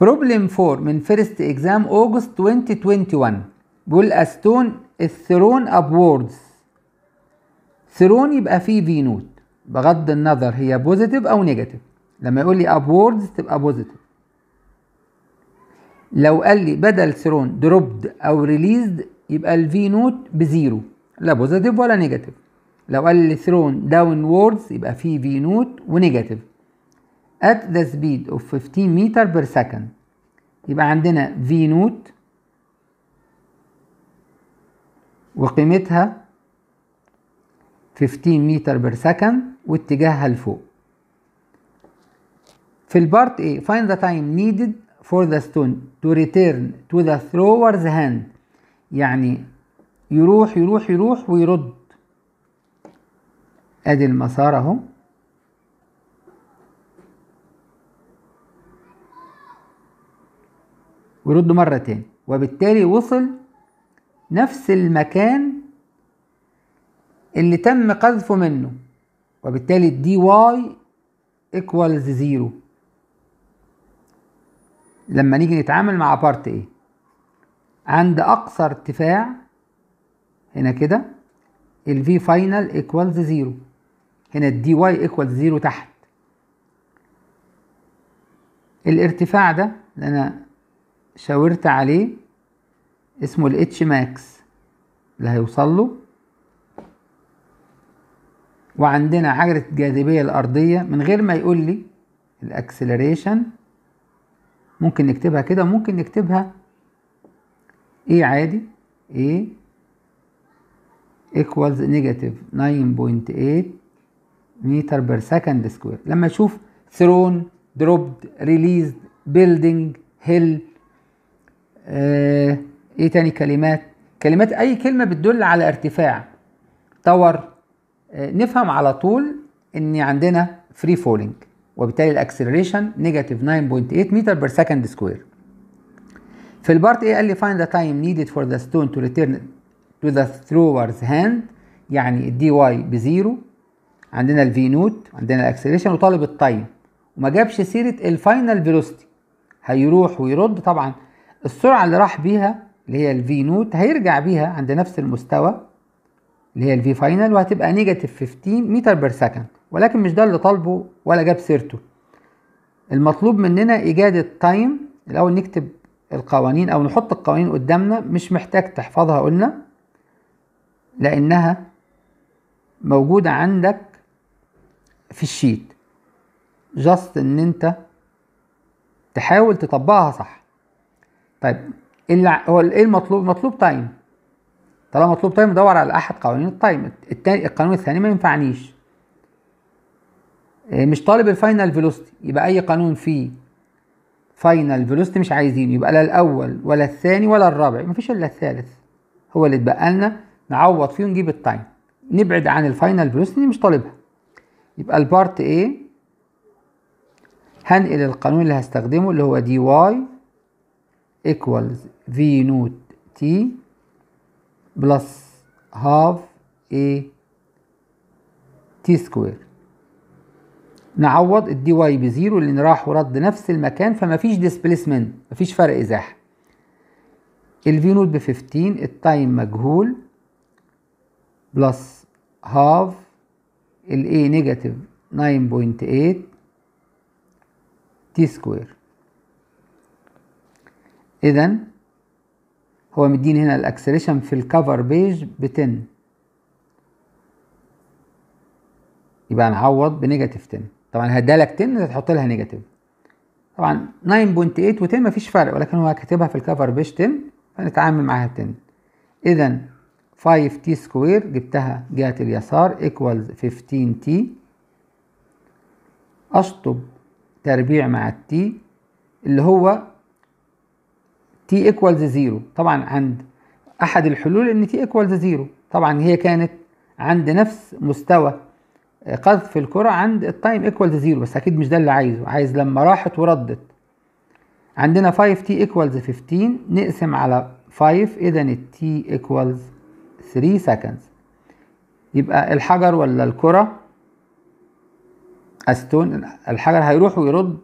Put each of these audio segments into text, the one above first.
بروبلم 4 من فيرست اكزام اوجست 2021 بيقول استون الثرون ابوردز ثرون يبقى فيه في نوت بغض النظر هي بوزيتيف او نيجاتيف لما يقول لي ابوردز تبقى بوزيتيف لو قال لي بدل ثرون دروبد او ريليزد يبقى الفي نوت بزيرو لا بوزيتيف ولا نيجاتيف لو قال لي ثرون ووردز يبقى فيه في نوت ونيجاتيف at the speed of 15 meter per second يبقى عندنا في نوت وقيمتها 15 متر بير سكند واتجاهها لفوق في البارت A find the time needed for the stone to return to the thrower's hand يعني يروح يروح يروح ويرد ادي المسار اهو ويرد مرة تاني وبالتالي وصل نفس المكان اللي تم قذفه منه وبالتالي الدي واي ايكوالز زيرو لما نيجي نتعامل مع بارت ايه عند اقصى ارتفاع هنا كده الفي فاينل ايكوالز زيرو هنا الدي واي ايكوالز زيرو تحت الارتفاع ده اللي انا شاورت عليه اسمه الاتش ماكس اللي هيوصل له وعندنا عجلة الجاذبية الأرضية من غير ما يقول لي الأكسلريشن ممكن نكتبها كده وممكن نكتبها ايه عادي ايه ايكوالز نيجاتيف 9.8 متر بير سكند سكوير لما اشوف ثرون دروبد ريليز بيلدينج هيل آه، ايه تاني كلمات كلمات اي كلمه بتدل على ارتفاع طور آه، نفهم على طول ان عندنا فري فولينج وبالتالي الاكسلريشن نيجاتيف 9.8 متر بير سكند سكوير في البارت ايه قال لي فايند ذا تايم نيدد فور ذا ستون تو ريتيرن تو ذا ثروورز هاند يعني الدي واي بزيرو عندنا الفي نوت عندنا الاكسلريشن وطالب التايم وما جابش سيره الفاينل فيلوسيتي هيروح ويرد طبعا السرعة اللي راح بيها اللي هي الفي نوت هيرجع بيها عند نفس المستوى اللي هي الفي فاينل وهتبقى نيجاتيف 15 متر بير سكند ولكن مش ده اللي طالبه ولا جاب سيرته المطلوب مننا ايجاد التايم الاول نكتب القوانين او نحط القوانين قدامنا مش محتاج تحفظها قلنا لانها موجودة عندك في الشيت جاست ان انت تحاول تطبقها صح طيب إيه هو ايه المطلوب؟ مطلوب تايم طالما مطلوب تايم ادور على احد قوانين التايم التاني القانون الثاني ما ينفعنيش آه، مش طالب الفاينل فيلوستي يبقى اي قانون فيه فاينل فيلوستي مش عايزينه يبقى لا الاول ولا الثاني ولا الرابع مفيش الا الثالث هو اللي اتبقى لنا نعوض فيه ونجيب التايم نبعد عن الفاينل فيلوستي مش طالبها يبقى البارت ايه هنقل القانون اللي هستخدمه اللي هو دي واي equals V naught T plus half A T square نعوض الدي واي بزيرو لان راح ورد نفس المكان فما فيش ما فيش فرق ازاحه الفي نوت ب 15 التايم مجهول بلس هاف الاي نيجاتيف 9.8 تي سكوير اذا هو مديني هنا الاكسلريشن في الكفر بيج ب 10 يبقى هنعوض بنيجاتيف 10 طبعا هدالك 10 هتحط لها نيجاتيف طبعا 9.8 و10 مفيش فرق ولكن هو كاتبها في الكفر بيج 10 فنتعامل معاها 10 اذا 5 تي سكوير جبتها جهة اليسار ايكوالز 15 تي اشطب تربيع مع التي اللي هو تي ايكوالز زيرو طبعا عند احد الحلول ان تي ايكوالز زيرو طبعا هي كانت عند نفس مستوى آه، قذف الكرة عند التايم ايكوالز زيرو بس اكيد مش ده اللي عايزه عايز لما راحت وردت عندنا 5 تي ايكوالز 15 نقسم على 5 اذا التي ايكوالز 3 سكندز يبقى الحجر ولا الكرة استون الحجر هيروح ويرد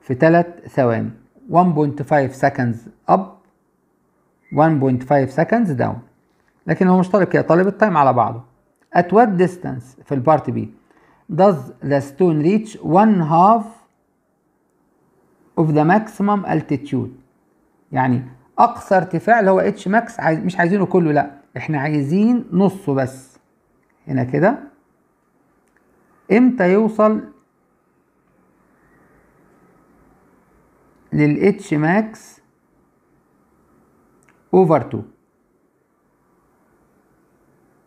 في 3 ثواني 1.5 seconds up 1.5 seconds down لكن هو مشترك كده طالب التايم على بعضه at what distance في البارت B does the stone reach one half of the maximum altitude يعني اقصى ارتفاع اللي هو اتش ماكس عايز مش عايزينه كله لا احنا عايزين نصه بس هنا كده امتى يوصل للاتش ماكس اوفر 2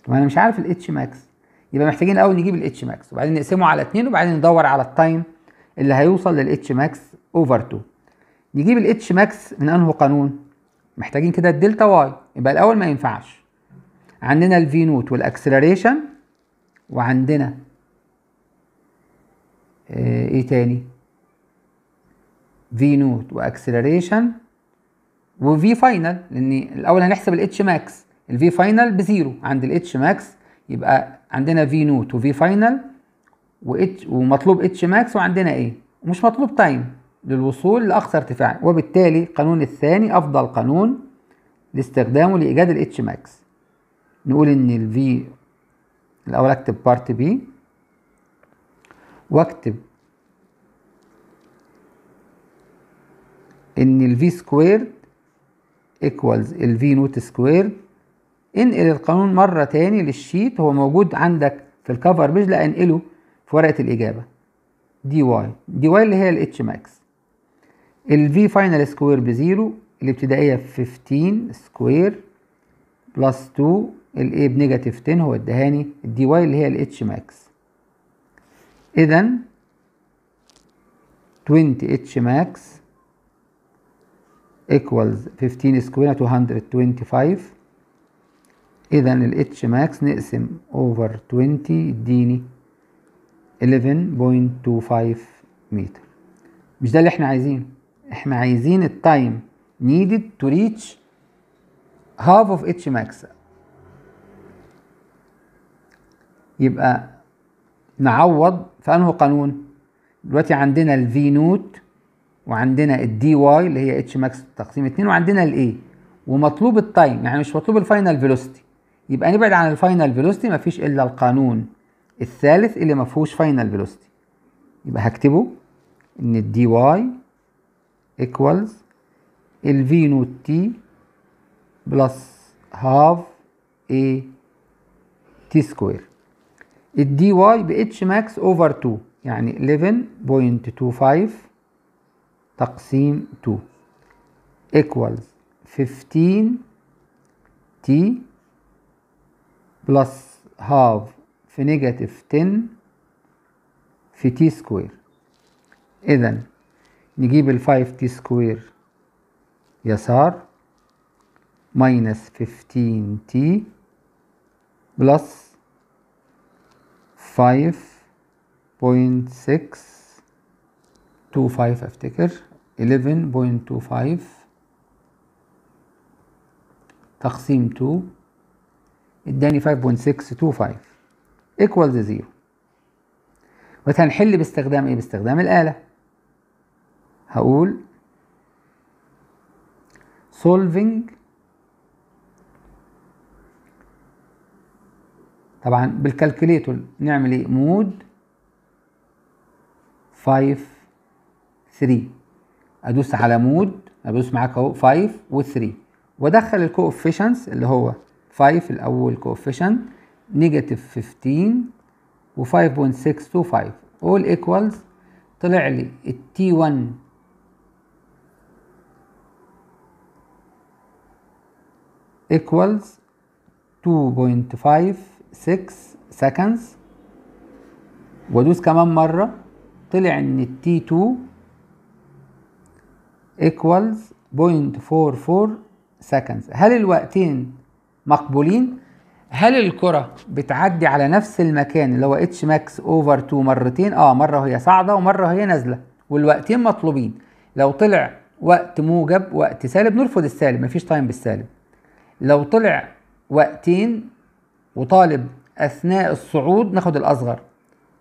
طب انا مش عارف الاتش ماكس يبقى محتاجين الاول نجيب الاتش ماكس وبعدين نقسمه على 2 وبعدين ندور على التايم اللي هيوصل للاتش ماكس اوفر 2 نجيب الاتش ماكس من انه قانون محتاجين كده الدلتا واي يبقى الاول ما ينفعش عندنا الفي نوت والاكسلريشن وعندنا آه، ايه تاني في نوت واكسلريشن وفي فاينل لان الاول هنحسب الاتش ماكس الفي فاينل بزيرو عند الاتش ماكس يبقى عندنا في نوت وفي فاينل واتش ومطلوب اتش ماكس وعندنا ايه ومش مطلوب تايم للوصول لاقصى ارتفاع وبالتالي القانون الثاني افضل قانون لاستخدامه لايجاد الاتش ماكس نقول ان الفي الاول اكتب بارت بي واكتب ان ال squared equals ايكوالز v نوت سكوير انقل القانون مرة تاني للشيت هو موجود عندك في الكفر بيج لا انقله في ورقة الإجابة دي واي دي واي اللي هي الاتش ماكس الفي فاينل سكوير بزيرو الابتدائية 15 سكوير بلس 2 ال a بنيجاتيف 10 هو ادهاني الدي واي اللي هي الاتش ماكس اذا 20 اتش ماكس equals 15 square 225 اذا ال h max نقسم over 20 اديني 11.25 متر مش ده اللي احنا عايزينه احنا عايزين التايم needed to reach half of h max يبقى نعوض فأنه قانون دلوقتي عندنا ال v نوت وعندنا الدي واي اللي هي اتش ماكس تقسيم 2 وعندنا الاي ومطلوب التايم يعني مش مطلوب الفاينل فيلوسيتي يبقى نبعد عن الفاينل فيلوسيتي مفيش الا القانون الثالث اللي ما فيهوش فاينل فيلوسيتي يبقى هكتبه ان الدي واي ايكوالز الفي نوت تي بلس هاف اي تي سكوير الدي واي باتش ماكس اوفر 2 يعني 11.25 تقسيم 2 equals 15 t plus half في نيجاتيف 10 في تي سكوير إذا نجيب ال 5 تي سكوير يسار minus 15 t plus 5.6 11.25 افتكر 11.25 تقسيم 2 اداني 5.625 ايكوالز 0 وهنحل باستخدام ايه باستخدام الآلة هقول solving طبعا بالكالكوليتور نعمل ايه مود 5 3 ادوس على مود ادوس معاك اهو 5 و3 وادخل الكوفيشنس اللي هو 5 الاول كوفيشن نيجاتيف 15 و5.625 all ايكوالز طلع لي التي 1 equals 2.56 seconds وادوس كمان مرة طلع ان التي 2 equals 0.44 seconds هل الوقتين مقبولين؟ هل الكرة بتعدي على نفس المكان اللي هو اتش ماكس اوفر 2 مرتين؟ اه مرة وهي صاعدة ومرة وهي نازلة والوقتين مطلوبين لو طلع وقت موجب وقت سالب نرفض السالب مفيش تايم بالسالب لو طلع وقتين وطالب اثناء الصعود ناخد الاصغر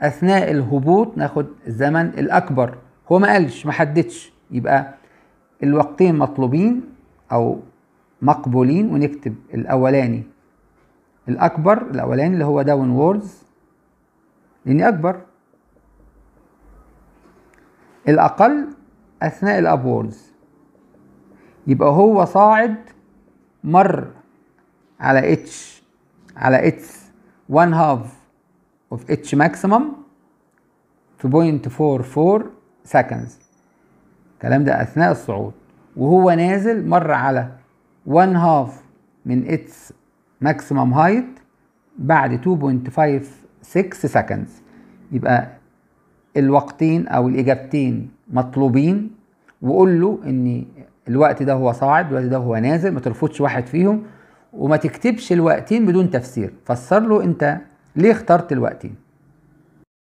اثناء الهبوط ناخد الزمن الاكبر هو ما قالش ما حددش يبقى الوقتين مطلوبين أو مقبولين ونكتب الأولاني الأكبر الأولاني اللي هو داون ووردز لأني أكبر الأقل أثناء ووردز يبقى هو صاعد مر على اتش على اتس 1 هاف اوف اتش ماكسيمم في بوينت فور فور seconds الكلام ده اثناء الصعود وهو نازل مر على 1 هاف من اتس ماكسيمم هايت بعد 2.56 سكندز يبقى الوقتين او الاجابتين مطلوبين وقول له ان الوقت ده هو صاعد والوقت ده هو نازل ما ترفضش واحد فيهم وما تكتبش الوقتين بدون تفسير فسر له انت ليه اخترت الوقتين